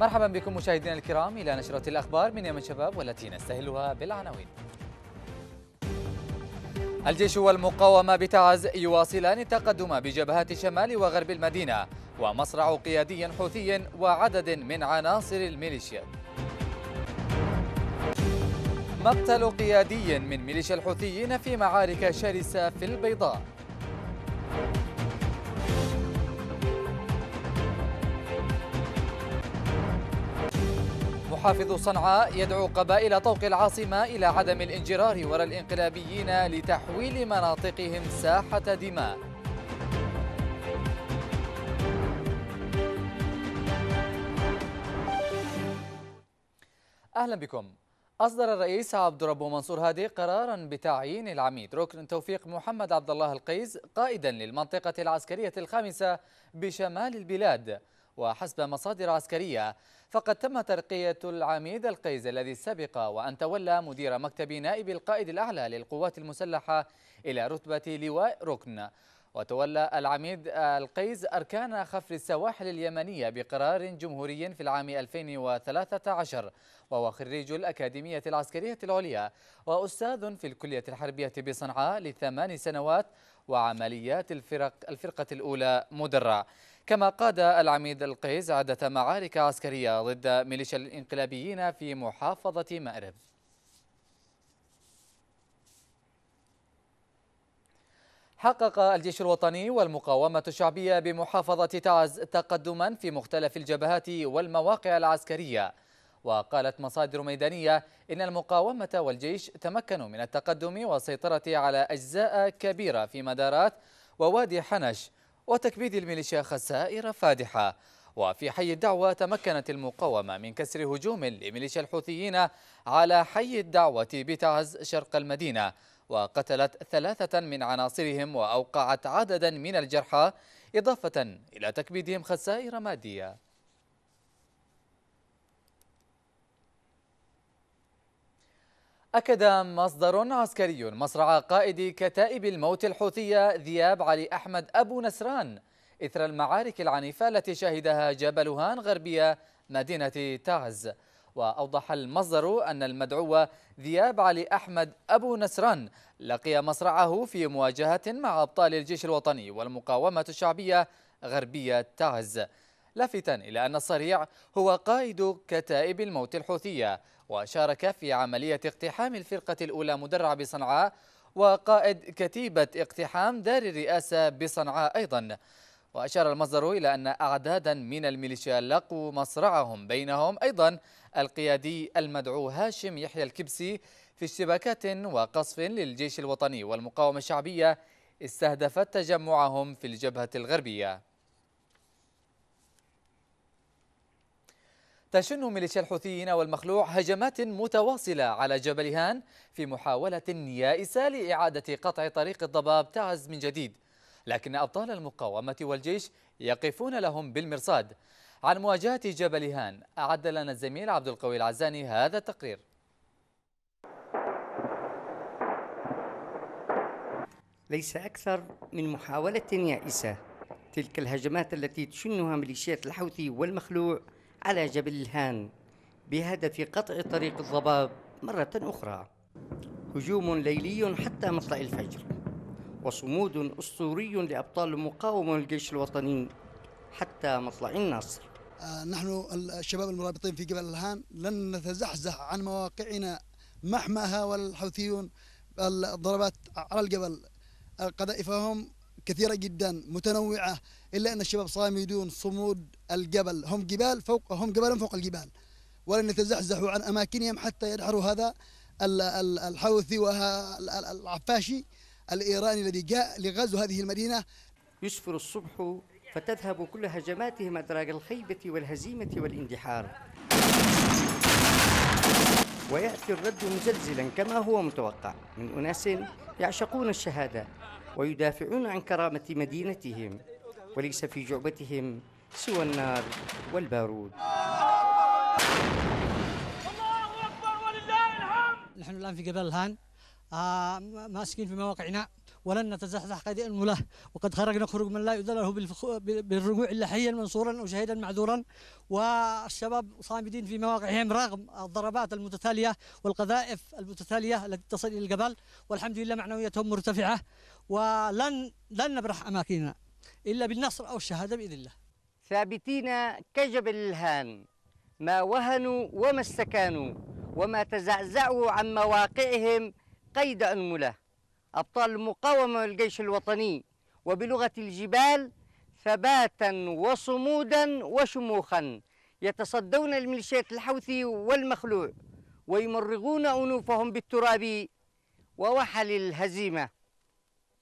مرحبا بكم مشاهدينا الكرام إلى نشرة الأخبار من يمن شباب والتي نستهلها بالعناوين الجيش والمقاومة بتعز يواصلان التقدم بجبهات شمال وغرب المدينة ومصرع قيادي حوثي وعدد من عناصر الميليشيا مقتل قيادي من ميليشيا الحوثيين في معارك شرسة في البيضاء حافظ صنعاء يدعو قبائل طوق العاصمة إلى عدم الانجرار وراء الانقلابيين لتحويل مناطقهم ساحة دماء أهلا بكم أصدر الرئيس عبد ربه منصور هادي قرارا بتعيين العميد ركن توفيق محمد عبد الله القيز قائدا للمنطقة العسكرية الخامسة بشمال البلاد وحسب مصادر عسكرية فقد تم ترقية العميد القيز الذي سبق وأن تولى مدير مكتب نائب القائد الأعلى للقوات المسلحة إلى رتبة لواء ركن وتولى العميد القيز أركان خفر السواحل اليمنية بقرار جمهوري في العام 2013 وهو خريج الأكاديمية العسكرية العليا وأستاذ في الكلية الحربية بصنعاء لثمان سنوات وعمليات الفرق الفرقة الأولى مدرع كما قاد العميد القيز عدة معارك عسكرية ضد ميليشيا الانقلابيين في محافظة مأرب حقق الجيش الوطني والمقاومة الشعبية بمحافظة تعز تقدما في مختلف الجبهات والمواقع العسكرية وقالت مصادر ميدانية إن المقاومة والجيش تمكنوا من التقدم والسيطرة على أجزاء كبيرة في مدارات ووادي حنش وتكبيد الميليشيا خسائر فادحة وفي حي الدعوة تمكنت المقاومة من كسر هجوم لميليشيا الحوثيين على حي الدعوة بتعز شرق المدينة وقتلت ثلاثة من عناصرهم وأوقعت عددا من الجرحى إضافة إلى تكبيدهم خسائر مادية أكد مصدر عسكري مصرع قائد كتائب الموت الحوثية ذياب علي أحمد أبو نسران إثر المعارك العنيفة التي شهدها جبل هان غربية مدينة تعز وأوضح المصدر أن المدعو ذياب علي أحمد أبو نسران لقي مصرعه في مواجهة مع أبطال الجيش الوطني والمقاومة الشعبية غربية تعز لافتا إلى أن الصريع هو قائد كتائب الموت الحوثية وشارك في عملية اقتحام الفرقة الأولى مدرع بصنعاء وقائد كتيبة اقتحام دار الرئاسة بصنعاء أيضا وأشار المصدر إلى أن أعدادا من الميليشيا لقوا مصرعهم بينهم أيضا القيادي المدعو هاشم يحيى الكبسي في اشتباكات وقصف للجيش الوطني والمقاومة الشعبية استهدفت تجمعهم في الجبهة الغربية تشن ميليشيا الحوثيين والمخلوع هجمات متواصلة على جبل هان في محاولة يائسة لإعادة قطع طريق الضباب تعز من جديد لكن أبطال المقاومة والجيش يقفون لهم بالمرصاد عن مواجهة جبل هان أعد لنا الزميل عبد القوي العزاني هذا التقرير ليس أكثر من محاولة يائسة تلك الهجمات التي تشنها ميليشيات الحوثي والمخلوع على جبل الهان بهدف قطع طريق الضباب مرة أخرى هجوم ليلي حتى مطلع الفجر وصمود أسطوري لأبطال المقاومة والجيش الوطني حتى مطلع النصر آه، نحن الشباب المرابطين في جبل الهان لن نتزحزح عن مواقعنا محماها والحوثيون الضربات على الجبل قذائفهم كثيرة جدا متنوعة إلا أن الشباب صامدون صمود الجبل هم جبال فوق هم جبال فوق الجبال ولن يتزحزحوا عن أماكنهم حتى يدحروا هذا الحوثي والعفاشي الإيراني الذي جاء لغزو هذه المدينة يسفر الصبح فتذهب كل هجماتهم أدراج الخيبة والهزيمة والاندحار ويأتي الرد مزلزلا كما هو متوقع من أناس يعشقون الشهادة ويدافعون عن كرامة مدينتهم وليس في جعبتهم سوى النار والبارود الله أكبر ولله الحمد نحن الآن في جبل الهان آه، ماسكين في مواقعنا ولن نتزحزح قد أنه له وقد خرجنا خروج من لا يدله له بالرجوع إلا حيا منصورا أو شهيدا معذورا والشباب صامدين في مواقعهم رغم الضربات المتتالية والقذائف المتتالية التي تصل إلى الجبل والحمد لله معنويتهم مرتفعة ولن لن نبرح أماكننا إلا بالنصر أو الشهادة بإذن الله ثابتين كجبل الهان ما وهنوا وما استكانوا وما تزعزعوا عن مواقعهم قيد أنمله أبطال المقاومة والجيش الوطني وبلغة الجبال ثباتا وصمودا وشموخا يتصدون الميليشيات الحوثي والمخلوع ويمرغون أنوفهم بالتراب ووحل الهزيمة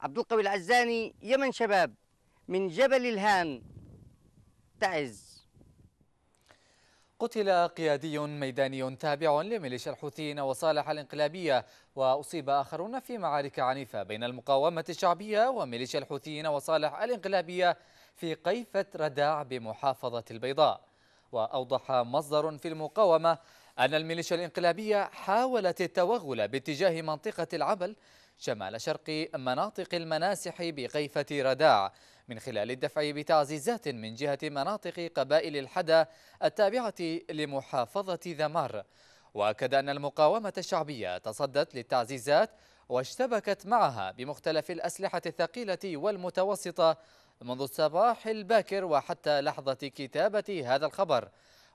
عبد القوي العزاني يمن شباب من جبل الهان تعز قتل قيادي ميداني تابع لميليشيا الحوثيين وصالح الانقلابية وأصيب آخرون في معارك عنيفة بين المقاومة الشعبية وميليشيا الحوثيين وصالح الانقلابية في قيفة رداع بمحافظة البيضاء وأوضح مصدر في المقاومة أن الميليشيا الانقلابية حاولت التوغل باتجاه منطقة العبل شمال شرق مناطق المناسح بقيفة رداع من خلال الدفع بتعزيزات من جهة مناطق قبائل الحدى التابعة لمحافظة ذمار وأكد أن المقاومة الشعبية تصدت للتعزيزات واشتبكت معها بمختلف الأسلحة الثقيلة والمتوسطة منذ الصباح الباكر وحتى لحظة كتابة هذا الخبر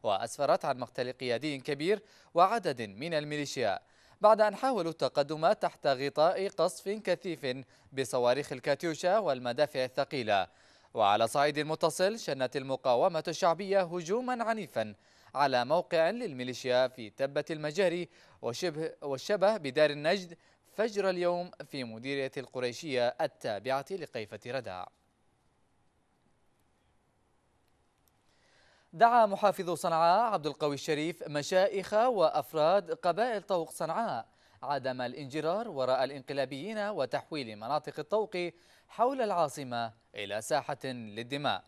وأسفرت عن مقتل قيادي كبير وعدد من الميليشيا بعد أن حاولوا التقدم تحت غطاء قصف كثيف بصواريخ الكاتيوشا والمدافع الثقيلة وعلى صعيد متصل شنت المقاومة الشعبية هجوما عنيفا على موقع للميليشيا في تبة المجاري وشبه والشبه بدار النجد فجر اليوم في مديرية القريشية التابعة لقيفة رداع دعا محافظ صنعاء عبد القوي الشريف مشائخ وأفراد قبائل طوق صنعاء عدم الانجرار وراء الانقلابيين وتحويل مناطق الطوق حول العاصمة إلى ساحة للدماء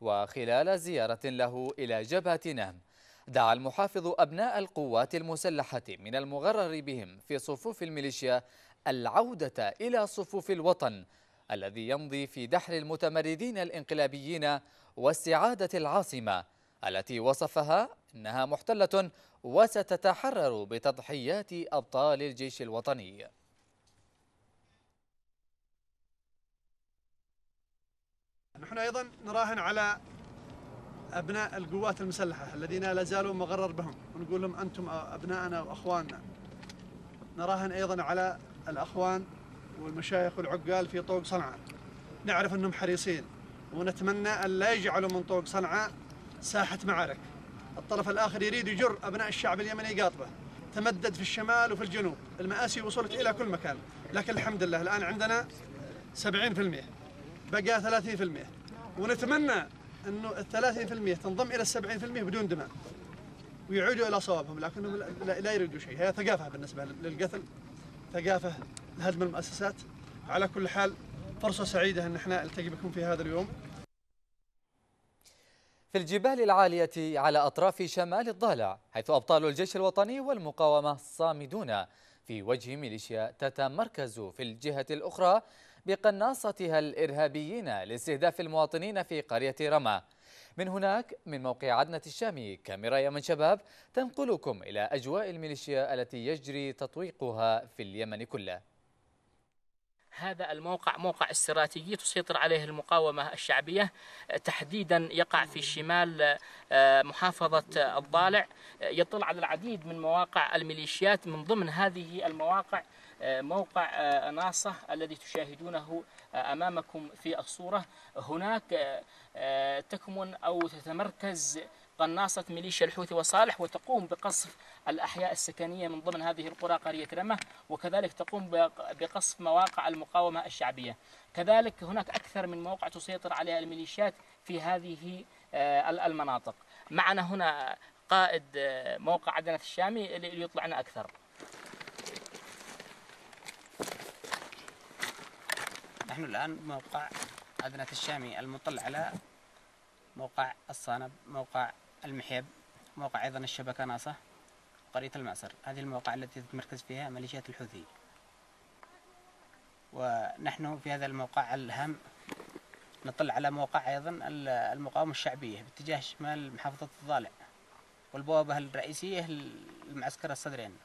وخلال زيارة له إلى جبهة نهم دعا المحافظ أبناء القوات المسلحة من المغرر بهم في صفوف الميليشيا العودة إلى صفوف الوطن الذي يمضي في دحر المتمردين الانقلابيين واستعادة العاصمة التي وصفها أنها محتلة وستتحرر بتضحيات أبطال الجيش الوطني نحن أيضا نراهن على أبناء القوات المسلحة الذين لا زالوا مغرر بهم ونقول لهم أنتم أبناءنا وأخواننا نراهن أيضا على الأخوان والمشايخ والعقال في طوق صنعاء نعرف أنهم حريصين ونتمنى أن لا يجعلوا من طوق صنعاء ساحة معارك الطرف الآخر يريد يجر أبناء الشعب اليمني قاطبة تمدد في الشمال وفي الجنوب المآسي وصلت إلى كل مكان لكن الحمد لله الآن عندنا 70% بقى 30% ونتمنى انه ال 30% تنضم الى ال 70% بدون دماء ويعودوا الى صوابهم لكنهم لا يريدوا شيء هي ثقافه بالنسبه للقتل ثقافه لهدم المؤسسات على كل حال فرصه سعيده ان احنا التقي بكم في هذا اليوم في الجبال العالية على أطراف شمال الضالع حيث أبطال الجيش الوطني والمقاومة صامدون في وجه ميليشيا تتمركز في الجهة الأخرى بقناصتها الإرهابيين لاستهداف المواطنين في قرية رما من هناك من موقع عدنة الشامي كاميرا يمن شباب تنقلكم إلى أجواء الميليشيا التي يجري تطويقها في اليمن كله هذا الموقع موقع استراتيجي تسيطر عليه المقاومة الشعبية تحديدا يقع في شمال آه، محافظة الضالع يطل على العديد من مواقع الميليشيات من ضمن هذه المواقع موقع آه، ناصة الذي تشاهدونه آه، أمامكم في الصورة هناك آه، تكمن أو تتمركز قناصة ميليشيا الحوثي وصالح وتقوم بقصف الأحياء السكنية من ضمن هذه القرى قرية رمة وكذلك تقوم بقصف مواقع المقاومة الشعبية كذلك هناك أكثر من موقع تسيطر عليها الميليشيات في هذه المناطق معنا هنا قائد موقع عدنة الشامي ليطلعنا أكثر نحن الآن موقع عذنة الشامي المطل على موقع الصانب موقع المحيب موقع أيضا الشبكة ناصة قرية المعصر هذه المواقع التي تتمركز فيها ميليشيات الحوثي ونحن في هذا الموقع الهام نطل على موقع أيضا المقاومة الشعبية باتجاه شمال محافظة الضالع والبوابة الرئيسية للمعسكر الصدرين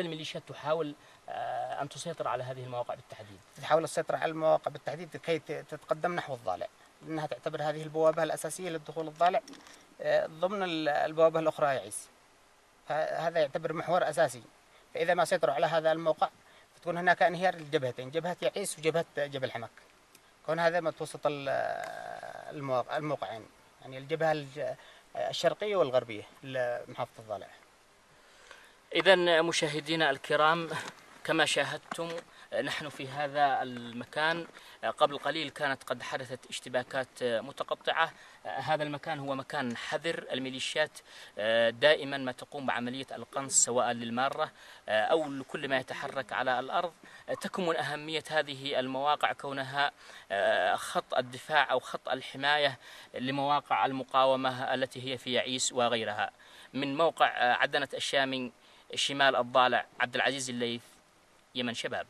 الميليشيات تحاول آه، أن تسيطر على هذه المواقع بالتحديد تحاول السيطرة على المواقع بالتحديد لكي تتقدم نحو الضالع لأنها تعتبر هذه البوابة الأساسية للدخول الضالع آه، ضمن البوابة الأخرى يا عيسى هذا يعتبر محور أساسي فإذا ما سيطروا على هذا الموقع فتكون هناك انهيار للجبهتين جبهة يعيس وجبهة جبل حمك كون هذا متوسط الموقعين يعني الجبهة الشرقية والغربية لمحافظة الضالع إذا مشاهدينا الكرام كما شاهدتم نحن في هذا المكان قبل قليل كانت قد حدثت اشتباكات متقطعة هذا المكان هو مكان حذر الميليشيات دائما ما تقوم بعملية القنص سواء للمارة أو لكل ما يتحرك على الأرض تكمن أهمية هذه المواقع كونها خط الدفاع أو خط الحماية لمواقع المقاومة التي هي في عيس وغيرها من موقع عدنة الشامي الشمال الضالع عبد العزيز الليث يمن شباب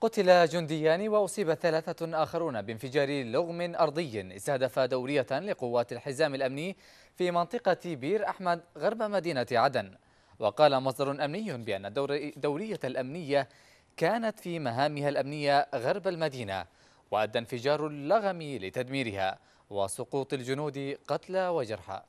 قتل جنديان وأصيب ثلاثة آخرون بانفجار لغم أرضي استهدف دورية لقوات الحزام الأمني في منطقة بير أحمد غرب مدينة عدن وقال مصدر أمني بأن الدورية الأمنية كانت في مهامها الأمنية غرب المدينة وأدى انفجار اللغم لتدميرها وسقوط الجنود قتلى وجرحى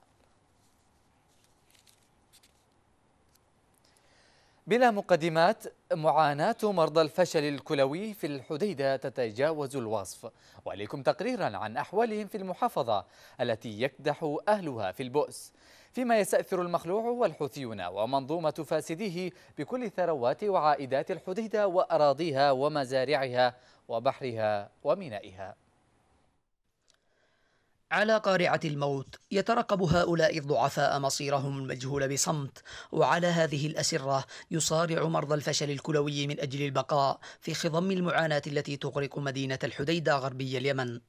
بلا مقدمات معاناة مرضى الفشل الكلوي في الحديدة تتجاوز الوصف وليكم تقريرا عن أحوالهم في المحافظة التي يكدح أهلها في البؤس فيما يستأثر المخلوع والحوثيون ومنظومة فاسديه بكل ثروات وعائدات الحديدة وأراضيها ومزارعها وبحرها ومينائها على قارعة الموت يترقب هؤلاء الضعفاء مصيرهم المجهول بصمت وعلى هذه الأسرة يصارع مرضى الفشل الكلوي من أجل البقاء في خضم المعاناة التي تغرق مدينة الحديدة غربي اليمن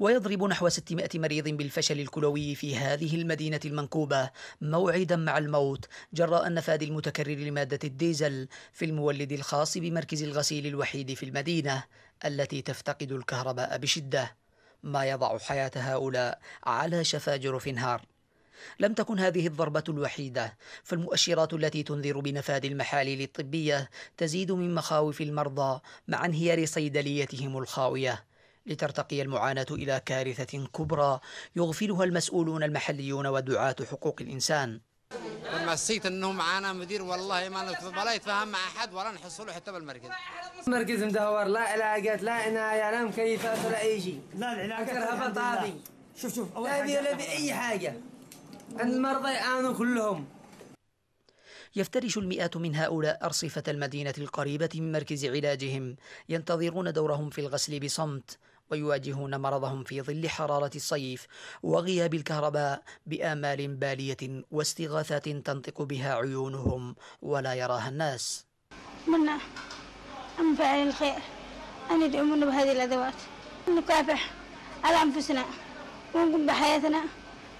ويضرب نحو 600 مريض بالفشل الكلوي في هذه المدينة المنكوبة موعدا مع الموت جراء النفاذ المتكرر لمادة الديزل في المولد الخاص بمركز الغسيل الوحيد في المدينة التي تفتقد الكهرباء بشدة ما يضع حياة هؤلاء على شفا جرف نهار لم تكن هذه الضربة الوحيدة فالمؤشرات التي تنذر بنفاد المحاليل الطبية تزيد من مخاوف المرضى مع انهيار صيدليتهم الخاوية لترتقي المعاناة إلى كارثة كبرى يغفلها المسؤولون المحليون ودعاة حقوق الإنسان مسيت انه معانا مدير والله ما لا يتفاهم مع احد ولا نحصل له حتى بالمركز مركز مدهور لا علاقات لا عنايه لا مكيفات ولا اي شيء لا العلاقات اكثرها بطاطي شوف شوف لا بي لا بي اي حاجه المرضى يعانوا كلهم يفترش المئات من هؤلاء أرصفة المدينة القريبة من مركز علاجهم ينتظرون دورهم في الغسل بصمت ويواجهون مرضهم في ظل حرارة الصيف وغياب الكهرباء بآمال بالية واستغاثات تنطق بها عيونهم ولا يراها الناس منا أن فعل الخير أن يدعمونا بهذه الأدوات نكافح على أنفسنا ونقوم بحياتنا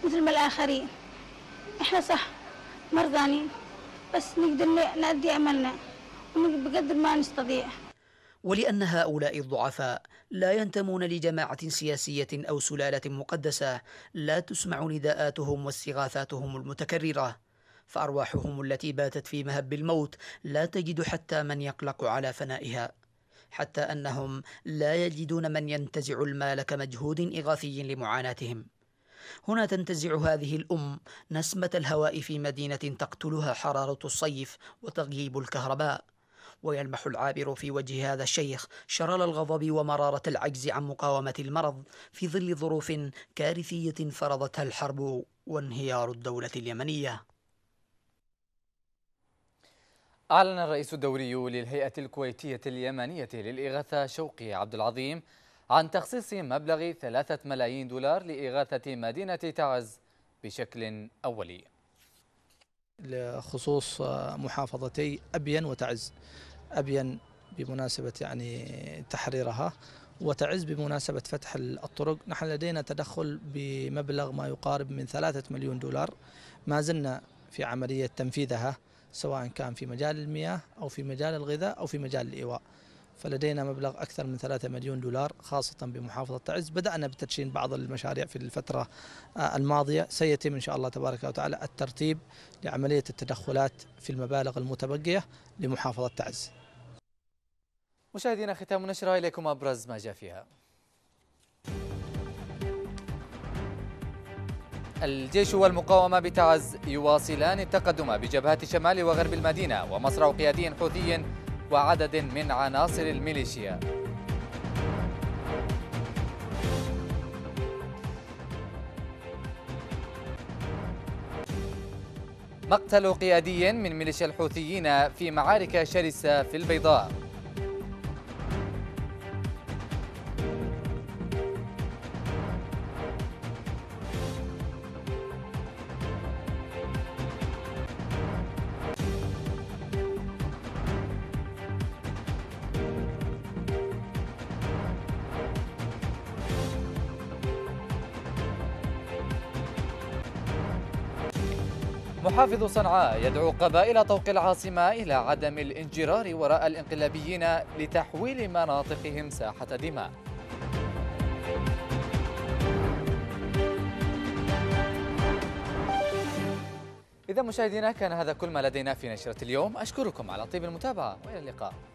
مثل ما الآخرين إحنا صح مرضانين بس نقدر نأدي عملنا بقدر ما نستطيع ولأن هؤلاء الضعفاء لا ينتمون لجماعة سياسية أو سلالة مقدسة لا تسمع نداءاتهم واستغاثاتهم المتكررة فأرواحهم التي باتت في مهب الموت لا تجد حتى من يقلق على فنائها حتى أنهم لا يجدون من ينتزع المال كمجهود إغاثي لمعاناتهم هنا تنتزع هذه الأم نسمة الهواء في مدينة تقتلها حرارة الصيف وتغييب الكهرباء ويلمح العابر في وجه هذا الشيخ شرر الغضب ومرارة العجز عن مقاومة المرض في ظل ظروف كارثية فرضتها الحرب وانهيار الدولة اليمنية أعلن الرئيس الدوري للهيئة الكويتية اليمنية للإغاثة شوقي عبد العظيم عن تخصيص مبلغ ثلاثة ملايين دولار لإغاثة مدينة تعز بشكل أولي لخصوص محافظتي أبين وتعز أبين بمناسبة يعني تحريرها وتعز بمناسبة فتح الطرق نحن لدينا تدخل بمبلغ ما يقارب من ثلاثة مليون دولار ما زلنا في عملية تنفيذها سواء كان في مجال المياه أو في مجال الغذاء أو في مجال الإيواء فلدينا مبلغ أكثر من ثلاثة مليون دولار خاصة بمحافظة تعز بدأنا بتدشين بعض المشاريع في الفترة آه، الماضية سيتم إن شاء الله تبارك وتعالى الترتيب لعملية التدخلات في المبالغ المتبقية لمحافظة تعز مشاهدينا ختام النشرة إليكم أبرز ما جاء فيها الجيش والمقاومة بتعز يواصلان التقدم بجبهات شمال وغرب المدينة ومصرع قيادي حوثي وعدد من عناصر الميليشيا مقتل قيادي من ميليشيا الحوثيين في معارك شرسة في البيضاء محافظ صنعاء يدعو قبائل طوق العاصمة إلى عدم الانجرار وراء الانقلابيين لتحويل مناطقهم ساحة دماء إذا مشاهدينا كان هذا كل ما لدينا في نشرة اليوم أشكركم على طيب المتابعة وإلى اللقاء